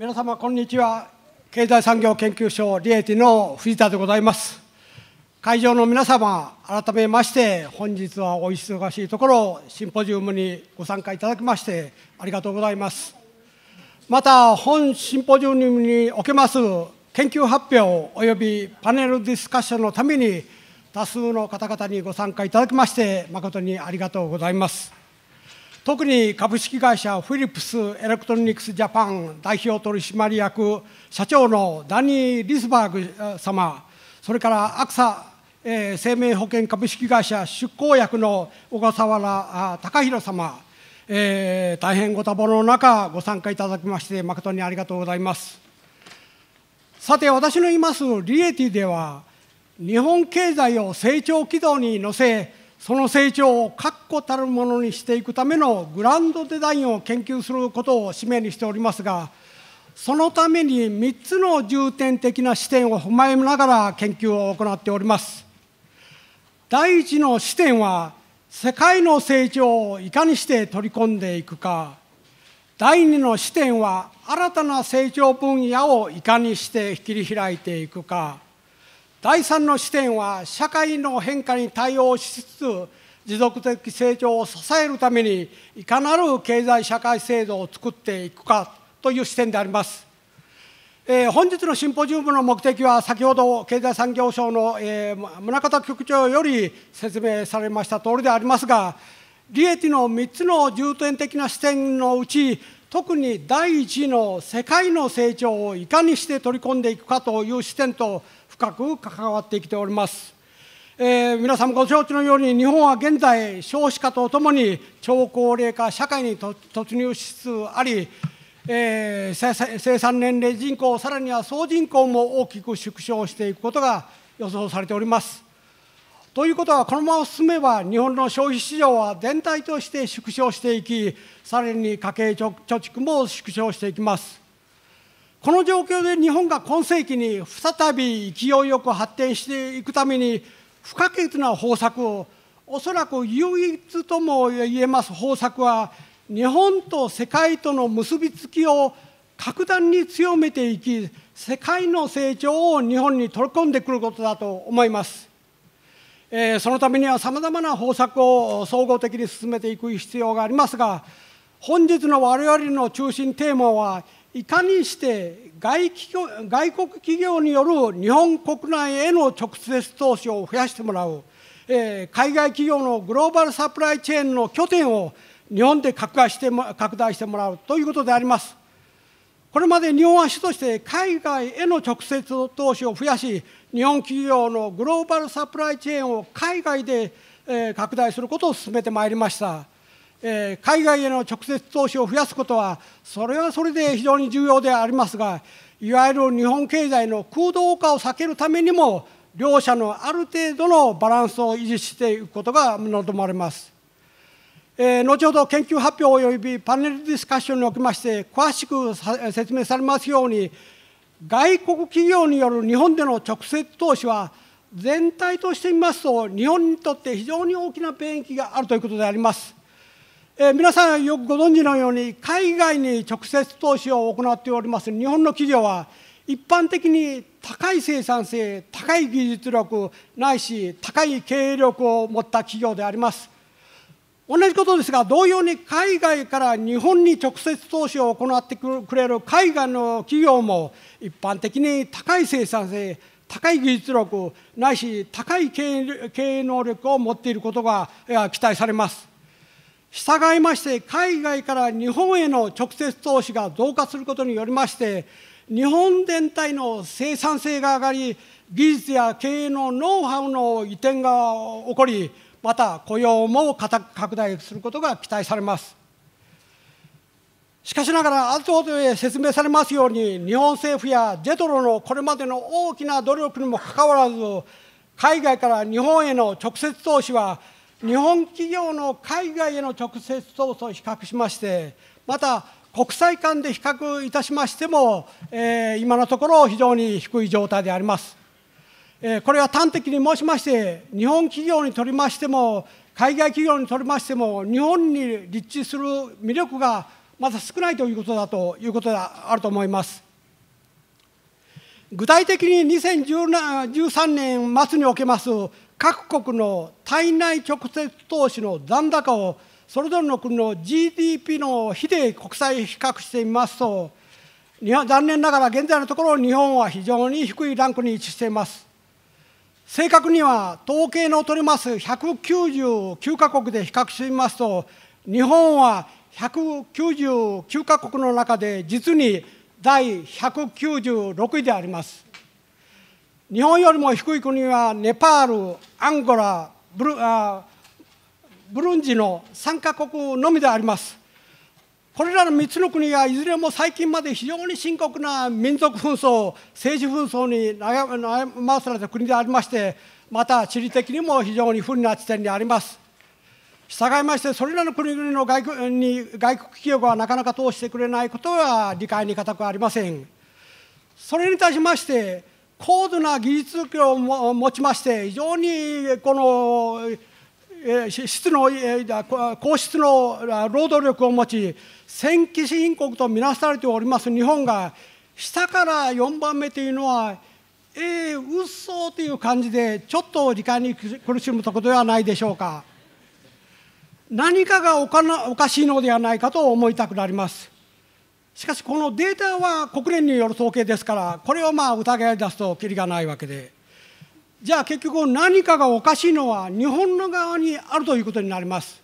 皆様こんにちは経済産業研究所リエティの藤田でございます会場の皆様改めまして本日はお忙しいところシンポジウムにご参加いただきましてありがとうございますまた本シンポジウムにおけます研究発表及びパネルディスカッションのために多数の方々にご参加いただきまして誠にありがとうございます特に株式会社フィリップス・エレクトロニクス・ジャパン代表取締役社長のダニー・リスバーグ様、それからアクサ生命保険株式会社出向役の小笠原隆弘様、えー、大変ご多忙の中、ご参加いただきまして、誠にありがとうございます。さて、私のいますリエティでは、日本経済を成長軌道に乗せ、その成長を確固たるものにしていくためのグランドデザインを研究することを使命にしておりますがそのために3つの重点的な視点を踏まえながら研究を行っております第1の視点は世界の成長をいかにして取り込んでいくか第2の視点は新たな成長分野をいかにして切り開いていくか第3の視点は社会の変化に対応しつつ持続的成長を支えるためにいかなる経済社会制度を作っていくかという視点であります。えー、本日のシンポジウムの目的は先ほど経済産業省の、えー、宗像局長より説明されました通りでありますが利益の3つの重点的な視点のうち特に第1の世界の成長をいかにして取り込んでいくかという視点と深く関わってきております。えー、皆さんもご承知のように日本は現在少子化とともに超高齢化社会に突入しつつあり、えー、生産年齢人口さらには総人口も大きく縮小していくことが予想されております。ということはこのまま進めば日本の消費市場は全体として縮小していきさらに家計貯蓄も縮小していきます。この状況で日本が今世紀に再び勢いよく発展していくために不可欠な方策をおそらく唯一とも言えます方策は日本と世界との結びつきを格段に強めていき世界の成長を日本に取り込んでくることだと思います、えー、そのためにはさまざまな方策を総合的に進めていく必要がありますが本日の我々の中心テーマはいかにして外外国企業による日本国内への直接投資を増やしてもらう、え海外企業のグローバルサプライチェーンの拠点を日本で拡大して拡大してもらうということであります。これまで日本は主として海外への直接投資を増やし、日本企業のグローバルサプライチェーンを海外で拡大することを進めてまいりました。えー、海外への直接投資を増やすことはそれはそれで非常に重要でありますがいわゆる日本経済の空洞化を避けるためにも両者のある程度のバランスを維持していくことが望まれます。えー、後ほど研究発表及びパネルディスカッションにおきまして詳しく説明されますように外国企業による日本での直接投資は全体として見ますと日本にとって非常に大きな便益があるということであります。えー、皆さんよくご存知のように海外に直接投資を行っております日本の企業は一般的に高い生産性高い技術力ないし高い経営力を持った企業であります同じことですが同様に海外から日本に直接投資を行ってくれる海外の企業も一般的に高い生産性高い技術力ないし高い経営能力を持っていることが期待されます従いまして海外から日本への直接投資が増加することによりまして日本全体の生産性が上がり技術や経営のノウハウの移転が起こりまた雇用も拡大することが期待されますしかしながら後ほで説明されますように日本政府や JETRO のこれまでの大きな努力にもかかわらず海外から日本への直接投資は日本企業の海外への直接投資を比較しまして、また国際間で比較いたしましても、えー、今のところ非常に低い状態であります。えー、これは端的に申しまして、日本企業にとりましても、海外企業にとりましても、日本に立地する魅力がまだ少ないということだということであると思います。具体的に2013年末におけます各国の体内直接投資の残高をそれぞれの国の GDP の比で国際比較してみますと残念ながら現在のところ日本は非常に低いランクに位置しています正確には統計の取ります199カ国で比較してみますと日本は199カ国の中で実に第196位であります日本よりも低い国はネパール、アンゴラ、ブルあブルンジの3カ国のみであります。これらの3つの国がいずれも最近まで非常に深刻な民族紛争、政治紛争に悩まされた国でありまして、また地理的にも非常に不利な地点にあります。従いまして、それらの国々の外国に外国企業がなかなか通してくれないことは理解に難くありません。それに対しまして、高度な技術力を持ちまして非常にこの質の高質の労働力を持ち先進国とみなされております日本が下から4番目というのはええー、うっそという感じでちょっと理解に苦しむところではないでしょうか何かがおかしいのではないかと思いたくなります。しかしこのデータは国連による統計ですからこれをまあ疑い出すときりがないわけでじゃあ結局何かがおかしいのは日本の側にあるということになります。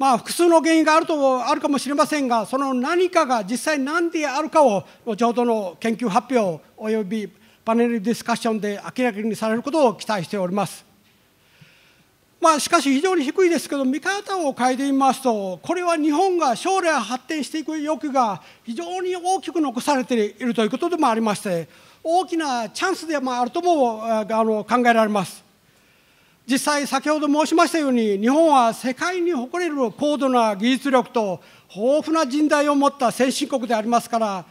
まあ、複数の原因があるとあるかもしれませんが、その何かが実際何であるかを、後ほどの研究発表およびパネルディスカッションで明らかにされることを期待しております。まあ、しかし非常に低いですけど見方を変えてみますとこれは日本が将来発展していく欲が非常に大きく残されているということでもありまして大きなチャンスでもあるともあの考えられます。実際先ほど申しましたように日本は世界に誇れる高度な技術力と豊富な人材を持った先進国でありますから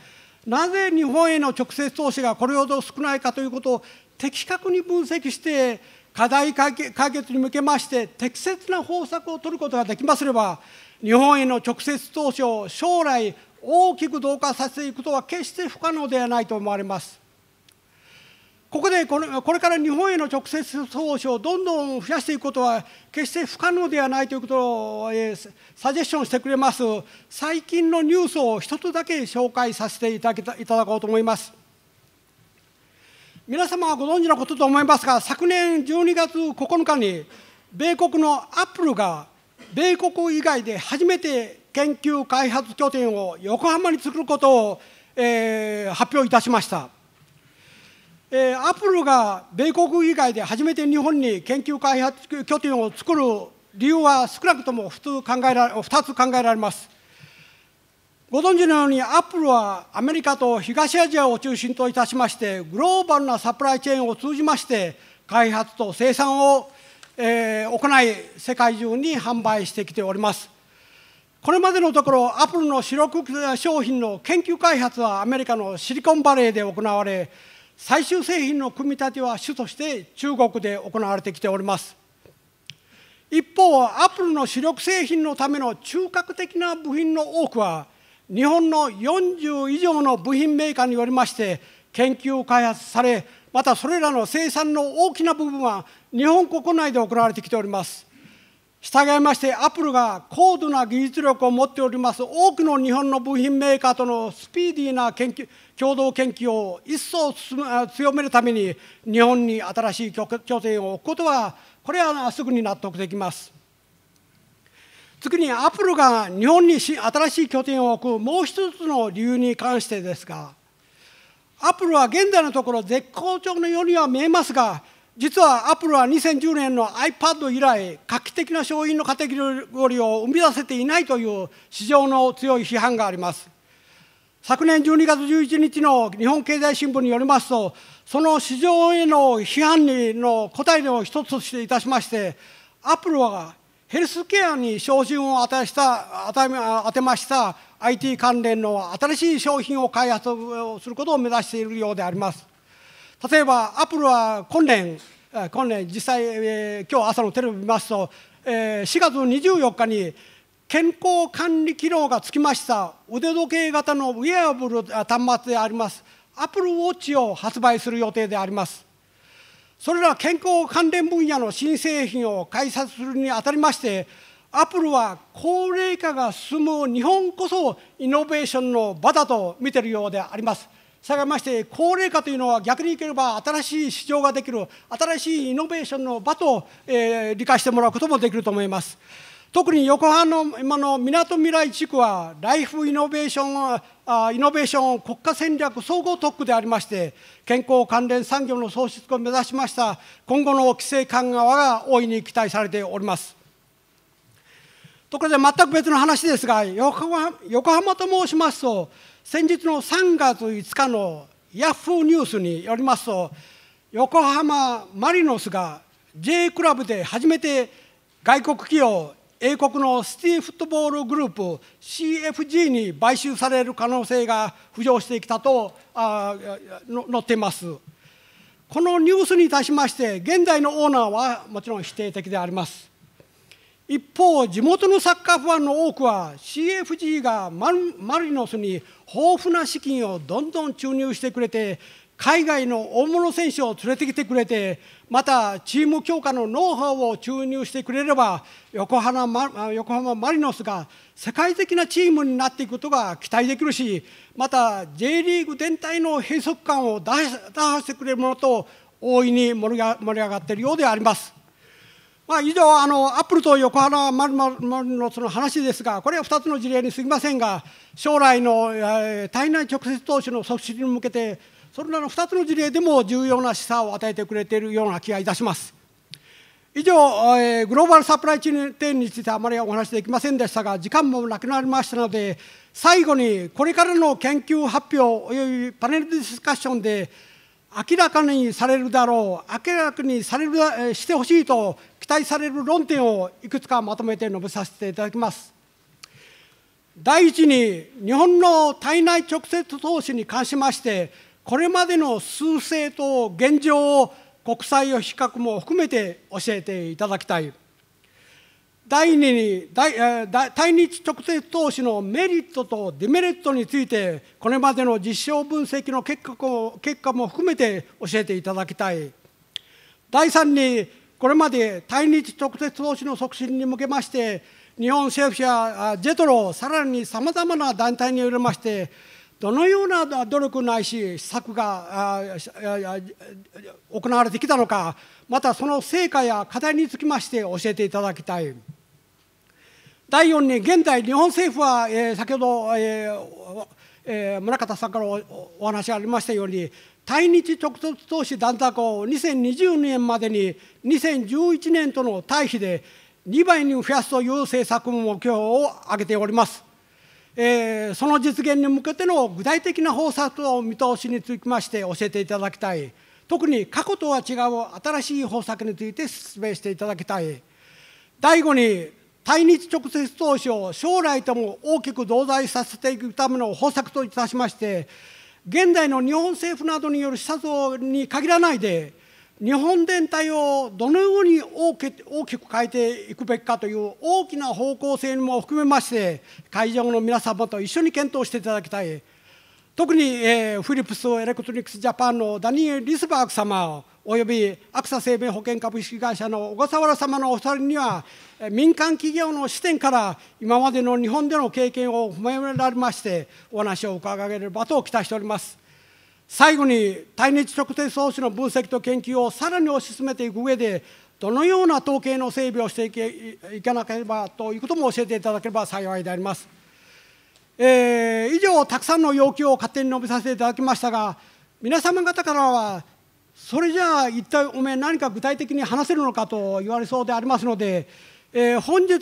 なぜ日本への直接投資がこれほど少ないかということを的確に分析して課題解決に向けまして適切な方策を取ることができますれば日本への直接投資を将来大きく増加させていくことは決して不可能ではないと思われます。ここでこれこれから日本への直接投資をどんどん増やしていくことは決して不可能ではないということを、えー、サジェッションしてくれます最近のニュースを一つだけ紹介させていただけたいただこうと思います。皆様はご存知のことと思いますが、昨年12月9日に、米国のアップルが、米国以外で初めて研究開発拠点を横浜に作ることを、えー、発表いたしました。えー、アップルが米国以外で初めて日本に研究開発拠点を作る理由は少なくとも普通考えられ2つ考えられます。ご存知のようにアップルはアメリカと東アジアを中心といたしましてグローバルなサプライチェーンを通じまして開発と生産を、えー、行い世界中に販売してきておりますこれまでのところアップルの主力商品の研究開発はアメリカのシリコンバレーで行われ最終製品の組み立ては主として中国で行われてきております一方アップルの主力製品のための中核的な部品の多くは日本の40以上の部品メーカーによりまして研究開発されまたそれらの生産の大きな部分は日本国内で行われてきております従いましてアップルが高度な技術力を持っております多くの日本の部品メーカーとのスピーディーな研究共同研究を一層強めるために日本に新しい拠点を置くことはこれはすぐに納得できます次にアップルが日本に新しい拠点を置くもう一つの理由に関してですがアップルは現在のところ絶好調のようには見えますが実はアップルは2010年の iPad 以来画期的な商品のカテゴリーを生み出せていないという市場の強い批判があります昨年12月11日の日本経済新聞によりますとその市場への批判の答えの一つとしていたしましてアップルはヘルスケアに照準を当てした当てました IT 関連の新しい商品を開発することを目指しているようであります。例えば、アップルは今年、今年実際、えー、今日朝のテレビ見ますと、えー、4月24日に健康管理機能がつきました腕時計型のウェアブル端末であります、アップルウォッチを発売する予定であります。それら健康関連分野の新製品を開発するにあたりましてアップルは高齢化が進む日本こそイノベーションの場だと見ているようであります。さがいまして高齢化というのは逆にいければ新しい市場ができる新しいイノベーションの場と、えー、理解してもらうこともできると思います。特に横浜の今のみなとみらい地区はライフイノベーションイノベーション国家戦略総合特区でありまして健康関連産業の創出を目指しました今後の規制緩和が大いに期待されておりますところで全く別の話ですが横浜と申しますと先日の3月5日のヤフーニュースによりますと横浜マリノスが J クラブで初めて外国企業英国のシティフットボールグループ CFG に買収される可能性が浮上してきたとあ載っています。このニュースに対しまして現在のオーナーはもちろん否定的であります。一方、地元のサッカーファンの多くは CFG がマリノスに豊富な資金をどんどん注入してくれて海外の大物選手を連れてきてくれて、またチーム強化のノウハウを注入してくれれば横浜マ、横浜マリノスが世界的なチームになっていくことが期待できるし、また J リーグ全体の閉塞感を打破してくれるものと、大いに盛り上がっているようであります。まあ、以上あの、アップルと横浜マリノスの話ですが、これは2つの事例にすぎませんが、将来の、えー、体内直接投資の促進に向けて、それらの2つの事例でも重要な示唆を与えてくれているような気がいたします。以上、えー、グローバルサプライチェーンについてあまりお話できませんでしたが、時間もなくなりましたので、最後にこれからの研究発表およびパネルディスカッションで、明らかにされるだろう、明らかにされるしてほしいと期待される論点をいくつかまとめて述べさせていただきます。第一に、日本の体内直接投資に関しまして、これまでの数勢と現状を国際を比較も含めて教えていただきたい第2に対日直接投資のメリットとデメリットについてこれまでの実証分析の結果を結果も含めて教えていただきたい第3にこれまで対日直接投資の促進に向けまして日本政府やジェトロさらにさまざまな団体によりましてどのような努力ないし施策が行われてきたのかまたその成果や課題につきまして教えていただきたい第4に現在日本政府は、先ほど、ええ村方さんからお話がありましたように対日直接投資断体を2020年までに2011年との対比で2倍に増やすという政策目標を挙げております。えー、その実現に向けての具体的な方策の見通しにつきまして教えていただきたい特に過去とは違う新しい方策について説明していただきたい第5に対日直接投資を将来とも大きく増大させていくための方策といたしまして現在の日本政府などによる視察に限らないで日本全体をどのように大きく変えていくべきかという大きな方向性も含めまして会場の皆様と一緒に検討していただきたい特に、えー、フィリップスエレクトリックスジャパンのダニエル・リスバーグ様およびアクサ生命保険株式会社の小笠原様のお二人には民間企業の視点から今までの日本での経験を踏まえられましてお話を伺えればと期待しております。最後に対日直接装置の分析と研究をさらに推し進めていく上でどのような統計の整備をしていかなければということも教えていただければ幸いであります。えー、以上、たくさんの要求を勝手に述べさせていただきましたが、皆様方からは、それじゃあ一体おめえ何か具体的に話せるのかと言われそうでありますので、えー、本日、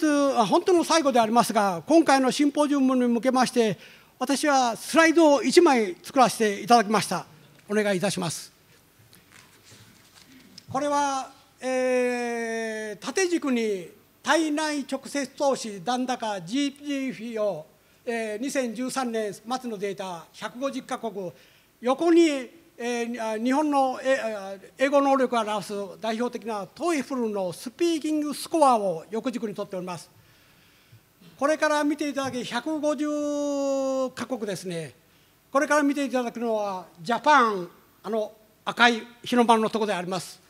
本当の最後でありますが、今回のシンポジウムに向けまして、私はスライドを1枚作らせていただきましたお願いいたしますこれは、えー、縦軸に体内直接投資残高 GDP を、えー、2013年末のデータ150か国横に、えー、日本の英語能力を表す代表的なトイフルのスピーキングスコアを横軸に取っておりますこれから見ていただき150か国ですねこれから見ていただくのはジャパンあの赤い広場のところであります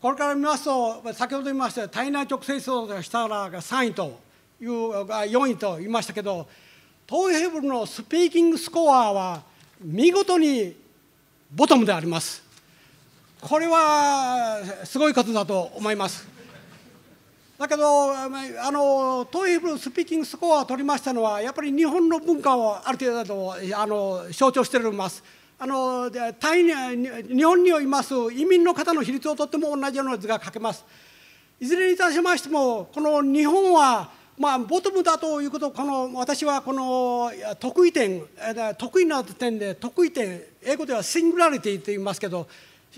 これから見ますと先ほど言いました体内直接層でしたらが3位という4位と言いましたけど東ヘブルのスピーキングスコアは見事にボトムでありますこれはすごいことだと思いますだけどあのトーイフルスピーキングスコアを取りましたのはやっぱり日本の文化をある程度あの象徴しております。あのタイに日本にいます移民の方の比率をとっても同じような図が書けます。いずれにいたしましてもこの日本はまあ、ボトムだということこの私はこの得意点得意な点で得意点英語ではシングラリティと言いますけど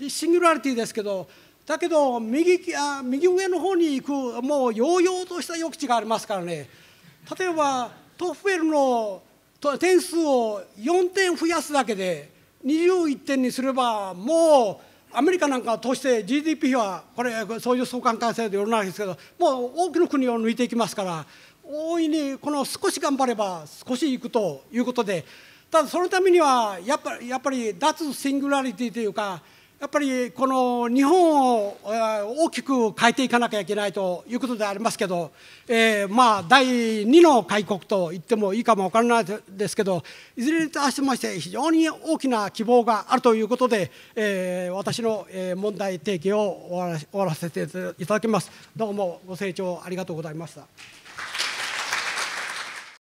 シングラリティですけどだけど右あ右上の方に行くもう揚々とした抑地がありますからね例えばトッフェルの点数を4点増やすだけで21点にすればもうアメリカなんかとして GDP はこれそういう相関関係でよるないですけどもう多くの国を抜いていきますから大いにこの少し頑張れば少しいくということでただそのためにはやっぱやっぱり脱シングラリティというかやっぱりこの日本を大きく変えていかなきゃいけないということでありますけど、えー、まあ第2の開国と言ってもいいかも分からないですけどいずれに対しまして非常に大きな希望があるということで、えー、私の問題提起を終わらせていただきます。どうもご清聴ありがとうございました。